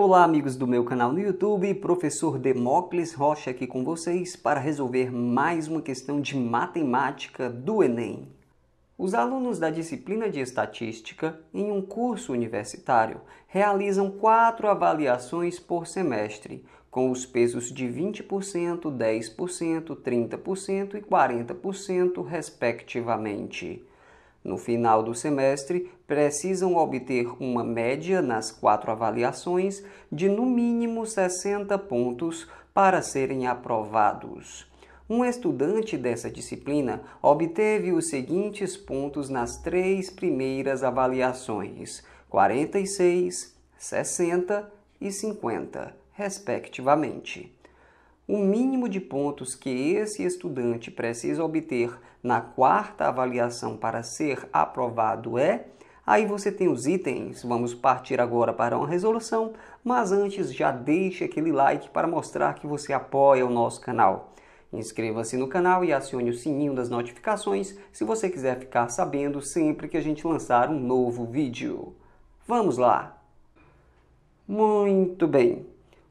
Olá, amigos do meu canal no YouTube, professor Demócles Rocha aqui com vocês para resolver mais uma questão de matemática do Enem. Os alunos da disciplina de estatística, em um curso universitário, realizam quatro avaliações por semestre, com os pesos de 20%, 10%, 30% e 40%, respectivamente. No final do semestre, precisam obter uma média nas quatro avaliações de no mínimo 60 pontos para serem aprovados. Um estudante dessa disciplina obteve os seguintes pontos nas três primeiras avaliações: 46, 60 e 50, respectivamente o mínimo de pontos que esse estudante precisa obter na quarta avaliação para ser aprovado é. Aí você tem os itens. Vamos partir agora para uma resolução, mas antes já deixe aquele like para mostrar que você apoia o nosso canal. Inscreva-se no canal e acione o sininho das notificações se você quiser ficar sabendo sempre que a gente lançar um novo vídeo. Vamos lá! Muito bem,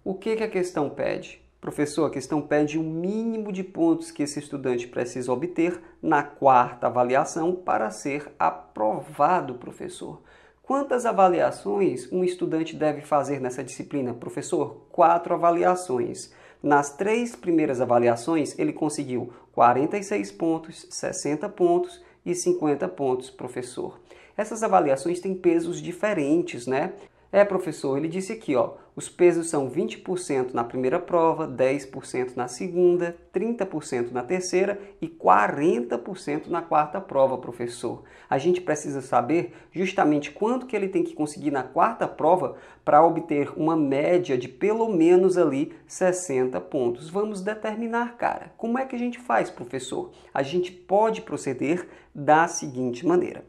o que, que a questão pede? Professor, a questão pede o mínimo de pontos que esse estudante precisa obter na quarta avaliação para ser aprovado, professor. Quantas avaliações um estudante deve fazer nessa disciplina? Professor, quatro avaliações. Nas três primeiras avaliações, ele conseguiu 46 pontos, 60 pontos e 50 pontos, professor. Essas avaliações têm pesos diferentes, né? É, professor, ele disse aqui, ó, os pesos são 20% na primeira prova, 10% na segunda, 30% na terceira e 40% na quarta prova, professor. A gente precisa saber justamente quanto que ele tem que conseguir na quarta prova para obter uma média de pelo menos ali 60 pontos. Vamos determinar, cara. Como é que a gente faz, professor? A gente pode proceder da seguinte maneira.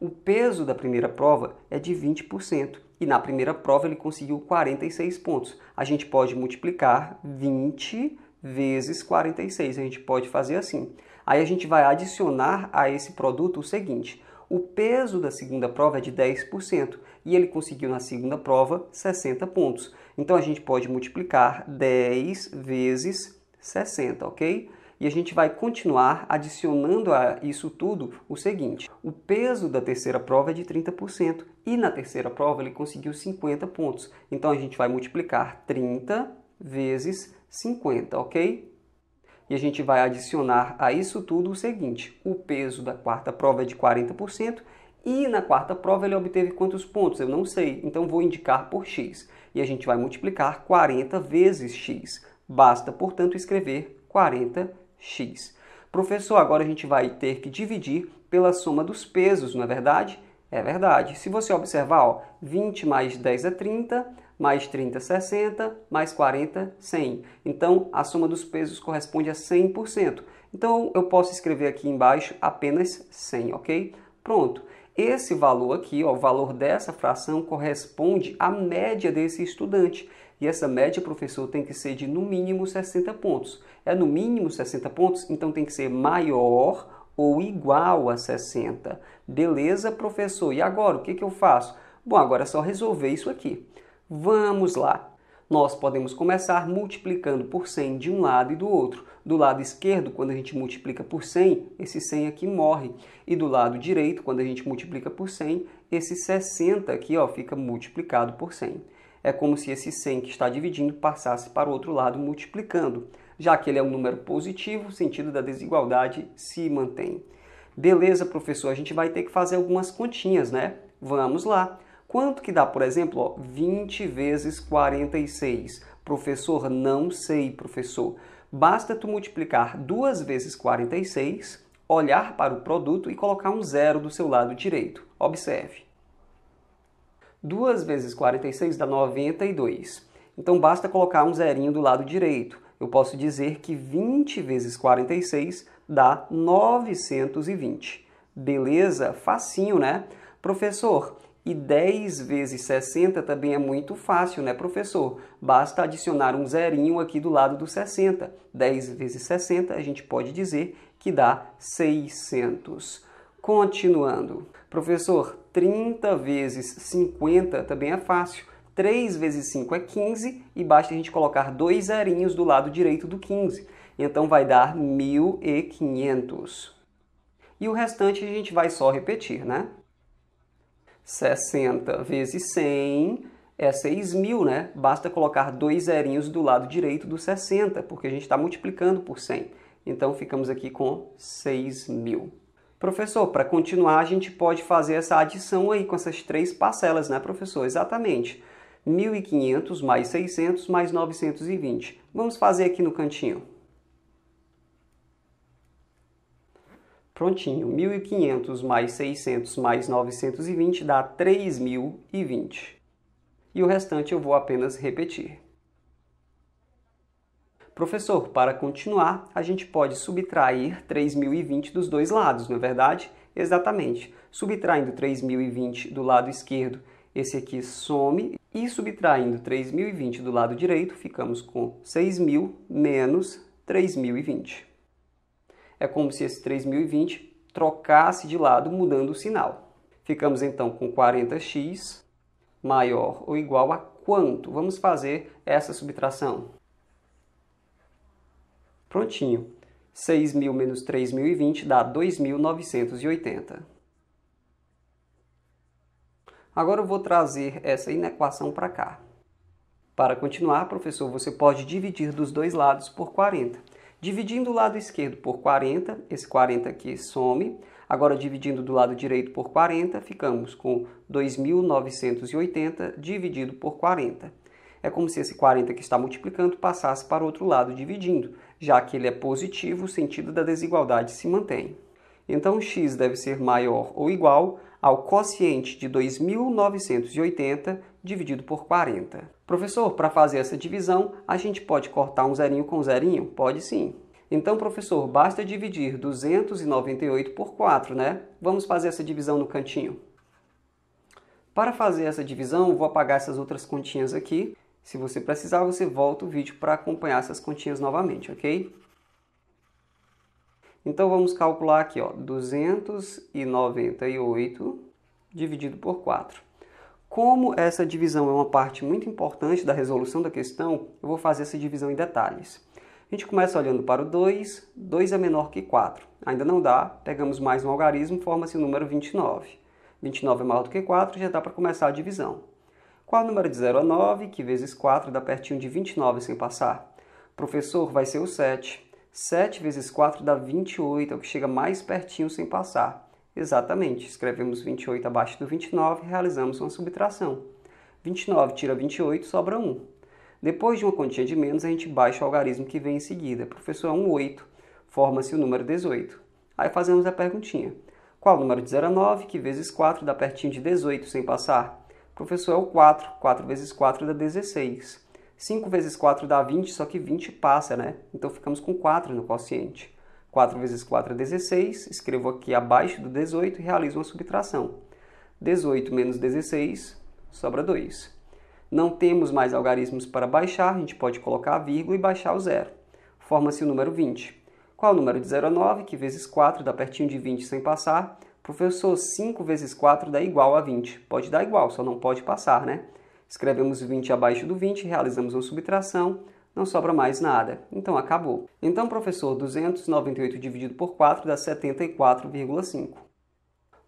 O peso da primeira prova é de 20% e na primeira prova ele conseguiu 46 pontos. A gente pode multiplicar 20 vezes 46, a gente pode fazer assim. Aí a gente vai adicionar a esse produto o seguinte: o peso da segunda prova é de 10% e ele conseguiu na segunda prova 60 pontos. Então a gente pode multiplicar 10 vezes 60, ok? E a gente vai continuar adicionando a isso tudo o seguinte: o peso da terceira prova é de 30% e na terceira prova ele conseguiu 50 pontos. Então a gente vai multiplicar 30 vezes 50, ok? E a gente vai adicionar a isso tudo o seguinte: o peso da quarta prova é de 40% e na quarta prova ele obteve quantos pontos? Eu não sei, então vou indicar por x. E a gente vai multiplicar 40 vezes x. Basta, portanto, escrever 40 x. Professor, agora a gente vai ter que dividir pela soma dos pesos, não é verdade? É verdade. Se você observar, ó, 20 mais 10 é 30, mais 30 é 60, mais 40 100. É então, a soma dos pesos corresponde a 100%. Então, eu posso escrever aqui embaixo apenas 100, ok? Pronto. Esse valor aqui, ó, o valor dessa fração, corresponde à média desse estudante e essa média, professor, tem que ser de no mínimo 60 pontos. É no mínimo 60 pontos, então tem que ser maior ou igual a 60. Beleza, professor? E agora, o que, que eu faço? Bom, agora é só resolver isso aqui. Vamos lá! Nós podemos começar multiplicando por 100 de um lado e do outro. Do lado esquerdo, quando a gente multiplica por 100, esse 100 aqui morre. E do lado direito, quando a gente multiplica por 100, esse 60 aqui ó, fica multiplicado por 100 é como se esse 100 que está dividindo passasse para o outro lado multiplicando. Já que ele é um número positivo, o sentido da desigualdade se mantém. Beleza, professor, a gente vai ter que fazer algumas continhas, né? Vamos lá. Quanto que dá, por exemplo, ó, 20 vezes 46? Professor, não sei, professor. Basta tu multiplicar duas vezes 46, olhar para o produto e colocar um zero do seu lado direito. Observe. 2 vezes 46 dá 92. Então basta colocar um zerinho do lado direito. Eu posso dizer que 20 vezes 46 dá 920. Beleza? Facinho, né? Professor, e 10 vezes 60 também é muito fácil, né, professor? Basta adicionar um zerinho aqui do lado do 60. 10 vezes 60 a gente pode dizer que dá 600. Continuando. Professor, 30 vezes 50 também é fácil. 3 vezes 5 é 15 e basta a gente colocar dois zerinhos do lado direito do 15. Então vai dar 1.500. E o restante a gente vai só repetir, né? 60 vezes 100 é 6.000, né? Basta colocar dois zerinhos do lado direito do 60, porque a gente está multiplicando por 100. Então ficamos aqui com 6.000. Professor, para continuar, a gente pode fazer essa adição aí com essas três parcelas, né, professor? Exatamente. 1.500 mais 600 mais 920. Vamos fazer aqui no cantinho. Prontinho, 1.500 mais 600 mais 920 dá 3.020. E o restante eu vou apenas repetir. Professor, para continuar, a gente pode subtrair 3020 dos dois lados, não é verdade? Exatamente. Subtraindo 3020 do lado esquerdo, esse aqui some, e subtraindo 3020 do lado direito, ficamos com 6000 menos 3020. É como se esse 3020 trocasse de lado, mudando o sinal. Ficamos então com 40x maior ou igual a quanto? Vamos fazer essa subtração. Prontinho. 6.000 menos 3.020 dá 2.980. Agora eu vou trazer essa inequação para cá. Para continuar, professor, você pode dividir dos dois lados por 40. Dividindo o lado esquerdo por 40, esse 40 aqui some. Agora, dividindo do lado direito por 40, ficamos com 2.980 dividido por 40. É como se esse 40 que está multiplicando passasse para o outro lado dividindo já que ele é positivo, o sentido da desigualdade se mantém. Então x deve ser maior ou igual ao quociente de 2.980 dividido por 40. Professor, para fazer essa divisão, a gente pode cortar um zerinho com um zerinho? Pode sim. Então, professor, basta dividir 298 por 4, né? Vamos fazer essa divisão no cantinho. Para fazer essa divisão, vou apagar essas outras continhas aqui se você precisar, você volta o vídeo para acompanhar essas continhas novamente, ok? Então vamos calcular aqui, ó, 298 dividido por 4. Como essa divisão é uma parte muito importante da resolução da questão, eu vou fazer essa divisão em detalhes. A gente começa olhando para o 2, 2 é menor que 4. Ainda não dá, pegamos mais um algarismo, forma-se o número 29. 29 é maior do que 4, já dá para começar a divisão. Qual o número de 0 a 9, que vezes 4 dá pertinho de 29 sem passar? Professor, vai ser o 7. 7 vezes 4 dá 28, é o que chega mais pertinho sem passar. Exatamente, escrevemos 28 abaixo do 29 e realizamos uma subtração. 29 tira 28, sobra 1. Depois de uma quantia de menos, a gente baixa o algarismo que vem em seguida. Professor, é um 8, forma-se o número 18. Aí fazemos a perguntinha. Qual o número de 0 a 9, que vezes 4 dá pertinho de 18 sem passar? Professor, é o 4. 4 vezes 4 dá 16. 5 vezes 4 dá 20, só que 20 passa, né? Então ficamos com 4 no quociente. 4 vezes 4 é 16, escrevo aqui abaixo do 18 e realizo uma subtração. 18 menos 16, sobra 2. Não temos mais algarismos para baixar, a gente pode colocar a vírgula e baixar o zero. Forma-se o número 20. Qual é o número de 0 a 9, que vezes 4 dá pertinho de 20 sem passar, Professor, 5 vezes 4 dá igual a 20. Pode dar igual, só não pode passar, né? Escrevemos 20 abaixo do 20, realizamos uma subtração, não sobra mais nada. Então acabou. Então, professor, 298 dividido por 4 dá 74,5.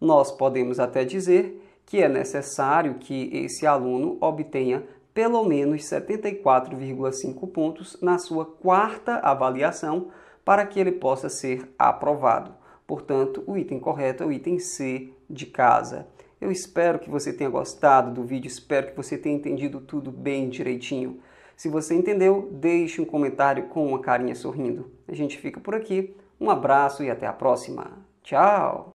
Nós podemos até dizer que é necessário que esse aluno obtenha pelo menos 74,5 pontos na sua quarta avaliação para que ele possa ser aprovado. Portanto, o item correto é o item C de casa. Eu espero que você tenha gostado do vídeo, espero que você tenha entendido tudo bem direitinho. Se você entendeu, deixe um comentário com uma carinha sorrindo. A gente fica por aqui. Um abraço e até a próxima. Tchau!